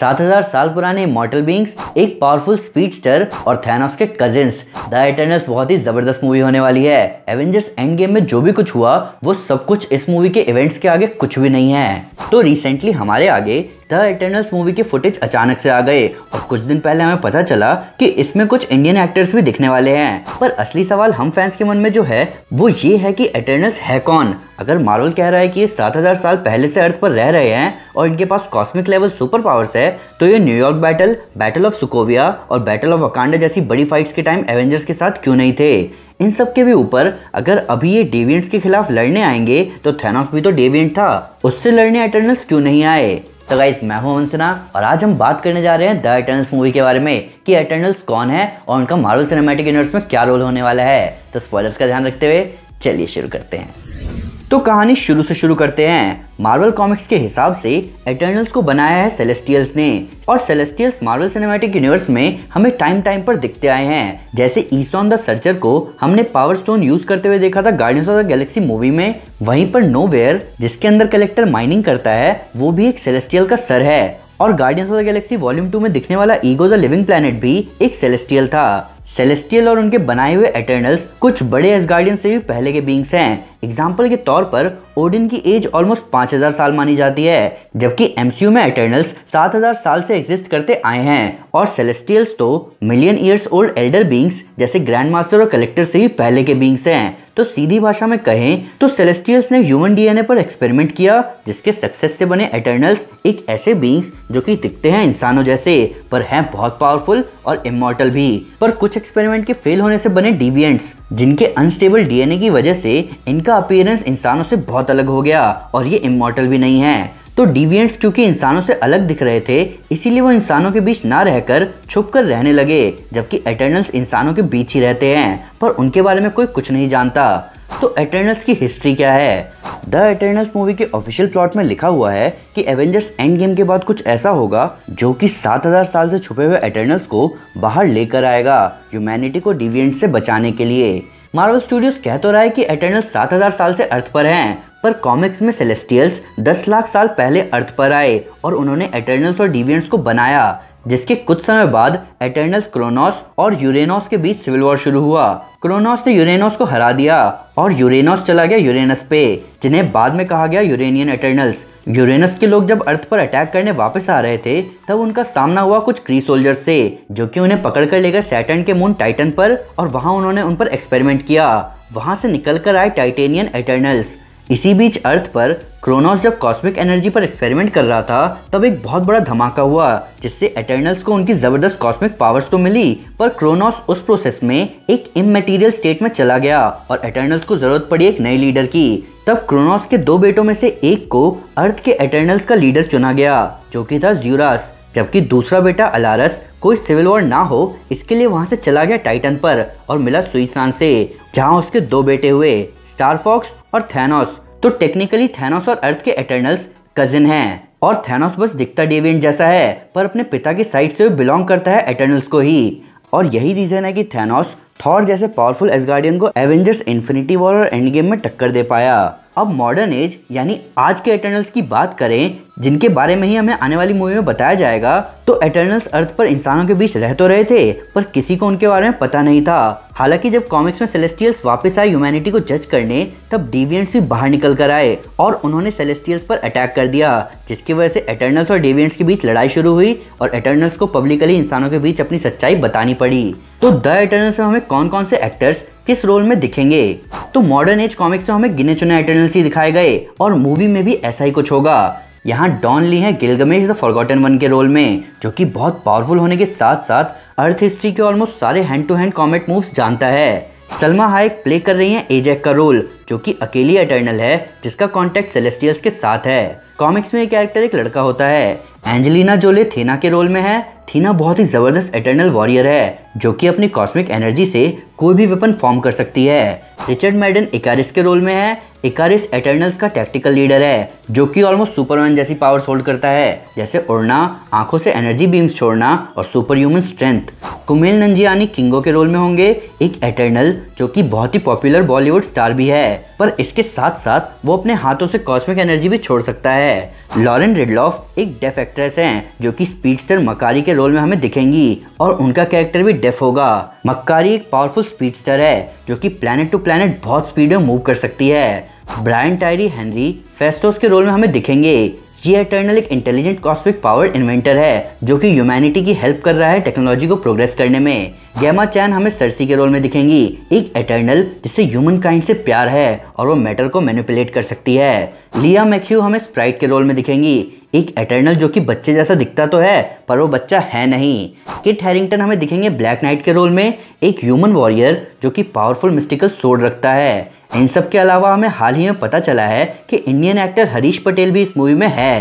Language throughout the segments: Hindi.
7000 साल पुराने मॉटल बींग्स एक पावरफुल स्पीडस्टर और थैनोस के कजिन्स द एटर्नल्स बहुत ही जबरदस्त मूवी होने वाली है एवेंजर्स एंड गेम में जो भी कुछ हुआ वो सब कुछ इस मूवी के इवेंट्स के आगे कुछ भी नहीं है तो रिसेंटली हमारे आगे द इटर्नल्स मूवी के फुटेज अचानक से आ गए और कुछ दिन पहले हमें पता चला कि इसमें कुछ इंडियन एक्टर्स भी दिखने वाले हैं पर असली सवाल हम फैंस के मन में जो है वो ये है कि इटर्नल्स है कौन अगर मार्वल कह रहा है कि ये 7000 साल पहले से अर्थ पर रह रहे हैं और इनके पास कॉस्मिक लेवल सुपर पावर्स है तो ये New York battle battle of Sokovia और बैटल ऑफ अकांडा जैसी बड़ी फाइट्स के टाइम एवेंजर्स के साथ क्यों नहीं थे इन सब के भी ऊपर अगर अभी ये डेवियंट्स के खिलाफ लड़ने आएंगे तो थैनोस भी तो डेवियंट था उससे लड़ने एटर्नल्स क्यों नहीं आए तो गाइज मैं हूं अंसना और आज हम बात करने जा रहे हैं द एटर्नल्स मूवी के बारे में कि एटर्नल्स कौन है और उनका मार्वल सिनेमैटिक यूनिवर्स में क्या रोल होने वाला है तो स्पॉयलर्स का ध्यान रखते हुए चलिए शुरू करते हैं तो कहानी शुरू से शुरू करते हैं मार्वल कॉमिक्स के हिसाब से एटर्नल्स को बनाया है सेलेस्टियल्स ने और सेलेस्टियल्स मार्वल सिनेमैटिक यूनिवर्स में हमें टाइम टाइम पर दिखते आए हैं जैसे ईसॉन द सर्जर को हमने पावर स्टोन यूज करते हुए देखा था Guardians of the Galaxy movie में वहीं पर नोवेयर जिसके अंदर कलेक्टर माइनिंग करता है वो भी एक सेलेस्टियल का सर है और Guardians of the Galaxy volume two में दिखने वाला ईगो द लिविंग प्लेनेट भी एक सेलेस्टियल था सेलेस्टियल और उनके बनाए हुए एटर्नल्स कुछ बड़े एस गार्डियन से भी पहले के बींग्स हैं एग्जाम्पल के तौर पर ओडिन की एज ऑलमोस्ट 5000 साल मानी जाती है जबकि एमसीयू में एटर्नल्स 7000 साल से एग्जिस्ट करते आए हैं और सेलेस्टियल्स तो million years old elder beings जैसे ग्रैंड मास्टर और कलेक्टर से भी पहले के बींग्स हैं तो सीधी भाषा में कहें तो सेलेस्टियल्स ने ह्यूमन डीएनए पर एक्सपेरिमेंट किया जिसके सक्सेस से बने एटर्नल्स एक ऐसे बींग्स जो कि दिखते हैं इंसानों जैसे पर हैं बहुत पावरफुल और इमोर्टल भी पर कुछ एक्सपेरिमेंट के फेल होने से बने डिवियंट्स जिनके अनस्टेबल डीएनए की वजह से इनका अपीयरेंस इंसानों से बहुत अलग हो गया और ये इमोर्टल भी नहीं है तो डिवियंट्स क्योंकि इंसानों से अलग दिख रहे थे इसीलिए वो इंसानों के बीच ना रहकर छुपकर रहने लगे जबकि एटर्नल्स इंसानों के बीच ही रहते हैं पर उनके बारे में कोई कुछ नहीं जानता तो एटर्नल्स की हिस्ट्री क्या है द एटर्नल्स मूवी के ऑफिशियल प्लॉट में लिखा हुआ है कि एवेंजर्स एंड गेम के बाद कुछ ऐसा होगा जो कि 7000 साल से छुपे हुए एटर्नल्स को बाहर लेकर आएगा ह्यूमैनिटी को डिवियंट से बचाने के लिए मार्वल स्टूडियोज कह तो रहा है कि एटर्नल्स 7000 साल से अर्थ पर हैं पर कॉमिक्स में सेलेस्टियल्स 10 लाख साल पहले अर्थ पर आए और उन्होंने एटर्नल्स और डिवियंस को बनाया जिसके कुछ समय बाद एटर्नल्स क्रोनोस और यूरेनोस के बीच सिविल वॉर शुरू हुआ क्रोनोस ने यूरेनोस को हरा दिया और यूरेनोस चला गया यूरेनस पे जिन्हें बाद में कहा गया यूरेनियन एटर्नल्स यूरेनस के लोग जब अर्थ पर अटैक करने वापस आ रहे थे तब उनका सामना हुआ कुछ क्री सोल्जर से जो कि उन्हें कर ले गए सैटर्न के मून टाइटन पर और वहां उन्होंने उन पर एक्सपेरिमेंट किया वहां से निकलकर आए टाइटेनियन एटर्नल्स इसी बीच अर्थ पर क्रोनोस जब कॉस्मिक एनर्जी पर एक्सपेरिमेंट कर रहा था तब एक बहुत बड़ा धमाका हुआ जिससे एटर्नल्स को उनकी ज़बरदस्त कॉस्मिक पावर्स तो मिली पर क्रोनोस उस प्रोसेस में एक इमेटीरियल स्टेट में चला गया और एटर्नल्स को ज़रूरत पड़ी एक नए लीडर की तब क्रोनोस के दो बेटों में से एक को अर्थ के एटर्नल्स का लीडर चुना गया जो की था ज्यूरास जबकि दूसरा बेटा अलारस कोई सिविल वॉर ना हो इसके लिए वहाँ से चला गया टाइटन पर और मिला सुईसान से जहाँ उसके दो बेटे हुए स्टार फॉक्स और थैनोस तो टेक्निकली थैनोस और अर्थ के एटर्नल्स कजिन हैं और थैनोस बस दिखता डेविएंट जैसा है पर अपने पिता के साइड से बिलोंग करता है एटर्नल्स को ही और यही रीज़न है कि थैनोस थॉर जैसे पावरफुल एसगार्डियन को एवेंजर्स इन्फिनिटी वॉर और एंड गेम में टक्कर दे पाया अब मॉडर्न एज यानी आज के एटर्नल्स की बात करें जिनके बारे में ही हमें आने वाली मूवी में बताया जाएगा तो एटर्नल्स अर्थ पर इंसानों के बीच रह तो रहे थे पर किसी को उनके बारे में पता नहीं था हालांकि जब कॉमिक्स में सेलेस्टियल्स वापस आए ह्यूमैनिटी को जज करने तब डेवियंट्स भी बाहर निकल कर आए और उन्होंने सेलेस्टियल्स पर अटैक कर दिया जिसकी वजह से एटर्नल्स और डेवियंट्स के बीच लड़ाई शुरू हुई और एटर्नल्स को पब्लिकली इंसानों के बीच अपनी सच्चाई बतानी पड़ी तो द एटर्नल्स में हमें कौन कौन से एक्टर्स किस रोल में दिखेंगे तो मॉडर्न एज कॉमिक्स में हमें गिने चुने एटर्नल्स ही दिखाए गए और मूवी में भी ऐसा ही कुछ होगा यहाँ डॉन ली है गिलगमेश द फॉरगॉटन वन के रोल में जो कि बहुत पावरफुल होने के साथ साथ अर्थ हिस्ट्री के ऑलमोस्ट सारे hand to hand combat moves जानता है सलमा हाइक प्ले कर रही हैं एजैक का रोल जो कि अकेली अटर्नल है जिसका कॉन्टेक्ट सेलेस्टियल्स के साथ है कॉमिक्स में ये कैरेक्टर एक लड़का होता है एंजेलिना जोले थीना के रोल में है थीना बहुत ही ज़बरदस्त एटर्नल वॉरियर है जो कि अपनी कॉस्मिक एनर्जी से कोई भी वेपन फॉर्म कर सकती है रिचर्ड मैडन इकारिस के रोल में है इकारिस एटर्नल्स का टैक्टिकल लीडर है जो कि ऑलमोस्ट सुपरमैन जैसी पावर्स होल्ड करता है जैसे उड़ना आंखों से एनर्जी बीम्स छोड़ना और super human strength Kumail Nanjiani Kingo के रोल में होंगे एक एटर्नल जो कि बहुत ही पॉपुलर बॉलीवुड स्टार भी है पर इसके साथ साथ वो अपने हाथों से कॉस्मिक एनर्जी भी छोड़ सकता है लॉरेन रेडलॉफ एक डेफ एक्ट्रेस हैं जो कि स्पीडस्टर मकारी के रोल में हमें दिखेंगी और उनका कैरेक्टर भी डेफ होगा मकारी एक पावरफुल स्पीडस्टर है जो कि प्लानट टू प्लैनेट बहुत स्पीड में मूव कर सकती है ब्रायन टायरी हेनरी फेस्टोस के रोल में हमें दिखेंगे ये एटर्नल एक इंटेलिजेंट कॉस्मिक पावर इन्वेंटर है जो कि ह्यूमैनिटी की हेल्प कर रहा है टेक्नोलॉजी को प्रोग्रेस करने में गैमा चैन हमें सरसी के रोल में दिखेंगी एक एटर्नल जिससे ह्यूमन काइंड से प्यार है और वो मैटर को मैनिपुलेट कर सकती है लिया मैक्यू हमें स्प्राइट के रोल में दिखेंगी एक एटर्नल जो कि बच्चे जैसा दिखता तो है पर वो बच्चा है नहीं किट हैरिंगटन हमें दिखेंगे ब्लैक नाइट के रोल में एक ह्यूमन वॉरियर जो कि पावरफुल मिस्टिकल सोड रखता है इन सब के अलावा हमें हाल ही में पता चला है कि इंडियन एक्टर हरीश पटेल भी इस मूवी में है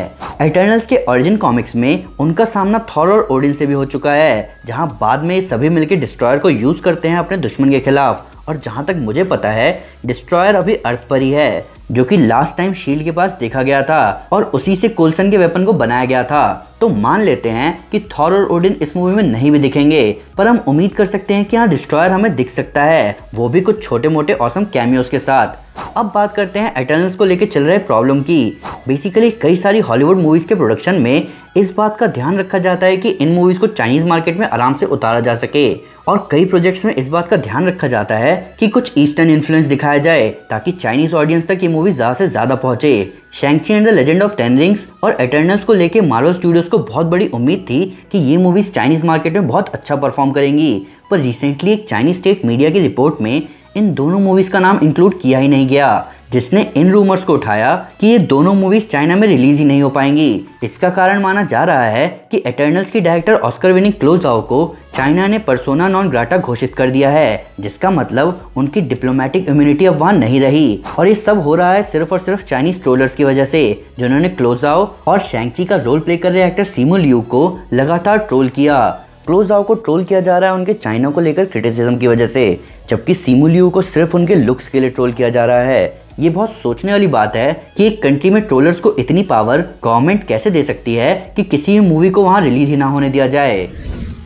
एटर्नल्स के ओरिजिन कॉमिक्स में उनका सामना थॉर और ओडिन से भी हो चुका है जहां बाद में सभी मिलकर डिस्ट्रॉयर को यूज करते हैं अपने दुश्मन के खिलाफ और जहां तक मुझे पता है डिस्ट्रॉयर अभी अर्थ पर ही है जो कि लास्ट टाइम शील्ड के पास देखा गया था और उसी से कोल्सन के वेपन को बनाया गया था तो मान लेते हैं कि थॉर और ओडिन इस मूवी में नहीं भी दिखेंगे पर हम उम्मीद कर सकते हैं कि यहाँ डिस्ट्रॉयर हमें दिख सकता है वो भी कुछ छोटे मोटे औसम कैमियोज के साथ अब बात करते हैं एटर्नल्स को लेकर चल रहे प्रॉब्लम की बेसिकली कई सारी हॉलीवुड मूवीज़ के प्रोडक्शन में इस बात का ध्यान रखा जाता है कि इन मूवीज़ को चाइनीज़ मार्केट में आराम से उतारा जा सके और कई प्रोजेक्ट्स में इस बात का ध्यान रखा जाता है कि कुछ ईस्टर्न इन्फ्लुएंस दिखाया जाए ताकि चाइनीज़ ऑडियंस तक ये मूवी ज़्यादा से ज़्यादा पहुंचे Shang Chi and the legend of ten rings और एटर्नल्स को लेके मार्वल स्टूडियोज़ को बहुत बड़ी उम्मीद थी कि ये मूवीज़ चाइनीज़ मार्केट में बहुत अच्छा परफॉर्म करेंगी पर रिसेंटली एक चाइनीज़ स्टेट मीडिया की रिपोर्ट में इन दोनों मूवीज़ का नाम इंक्लूड किया ही नहीं गया जिसने इन रूमर्स को उठाया कि ये दोनों मूवीज चाइना में रिलीज ही नहीं हो पाएंगी इसका कारण माना जा रहा है कि एटर्नल्स की डायरेक्टर ऑस्कर विनिंग क्लोजाओ को चाइना ने परसोना नॉन ग्राटा घोषित कर दिया है जिसका मतलब उनकी डिप्लोमेटिक इम्यूनिटी अब वहाँ नहीं रही और ये सब हो रहा है सिर्फ और सिर्फ चाइनीज ट्रोलर्स की वजह से जिन्होंने क्लोजाओ और शैंची का रोल प्ले कर रहे एक्टर सीमुल यू को लगातार ट्रोल किया क्लोजाओ को ट्रोल किया जा रहा है उनके चाइना को लेकर क्रिटिसिज्म की वजह से जबकि सीमुल यू को सिर्फ उनके लुक्स के लिए ट्रोल किया जा रहा है ये बहुत सोचने वाली बात है कि एक कंट्री में ट्रोलर्स को इतनी पावर गवर्नमेंट कैसे दे सकती है कि किसी भी मूवी को वहाँ रिलीज ही ना होने दिया जाए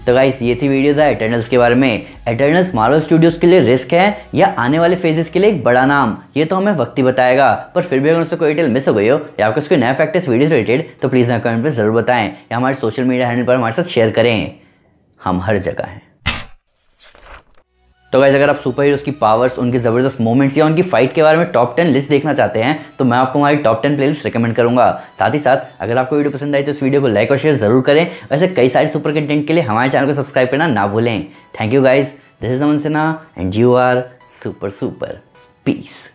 तो गाइस ये थी वीडियो था एटर्नल्स के बारे में एटर्नल्स मार्वल स्टूडियोज के लिए रिस्क है या आने वाले फेजेस के लिए एक बड़ा नाम ये तो हमें वक्त ही बताएगा पर फिर भी अगर उससे कोई डिटेल मिस हो गई हो या आपको उसके नया फैक्टर्स वीडियो से रिलेटेड तो प्लीज़ हमें कमेंट पर ज़रूर बताएं या हमारे सोशल मीडिया हैंडल पर हमारे साथ शेयर करें हम हर जगह हैं तो गाइज अगर आप सुपर हीरोज़ की पावर्स उनके ज़बरदस्त मोमेंट्स या उनकी फाइट के बारे में टॉप टेन लिस्ट देखना चाहते हैं तो मैं आपको हमारी टॉप टेन प्लेलिस्ट रिकमेंड करूंगा साथ ही साथ अगर आपको वीडियो पसंद आई तो इस वीडियो को लाइक और शेयर जरूर करें वैसे कई सारे सुपर कंटेंट के लिए हमारे चैनल को सब्सक्राइब करना ना भूलें thank you guys this is Aman Sinha and you are super super piece